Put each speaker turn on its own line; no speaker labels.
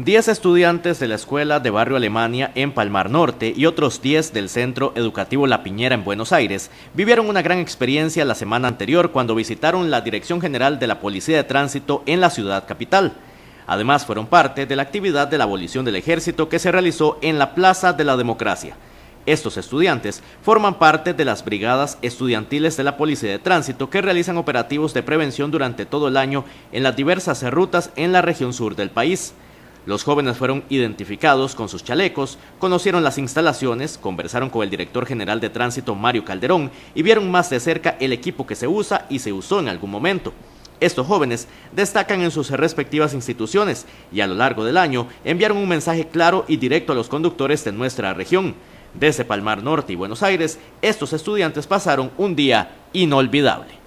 10 estudiantes de la escuela de Barrio Alemania en Palmar Norte y otros 10 del Centro Educativo La Piñera en Buenos Aires vivieron una gran experiencia la semana anterior cuando visitaron la Dirección General de la Policía de Tránsito en la ciudad capital. Además, fueron parte de la actividad de la abolición del ejército que se realizó en la Plaza de la Democracia. Estos estudiantes forman parte de las brigadas estudiantiles de la Policía de Tránsito que realizan operativos de prevención durante todo el año en las diversas rutas en la región sur del país. Los jóvenes fueron identificados con sus chalecos, conocieron las instalaciones, conversaron con el director general de tránsito Mario Calderón y vieron más de cerca el equipo que se usa y se usó en algún momento. Estos jóvenes destacan en sus respectivas instituciones y a lo largo del año enviaron un mensaje claro y directo a los conductores de nuestra región. Desde Palmar Norte y Buenos Aires, estos estudiantes pasaron un día inolvidable.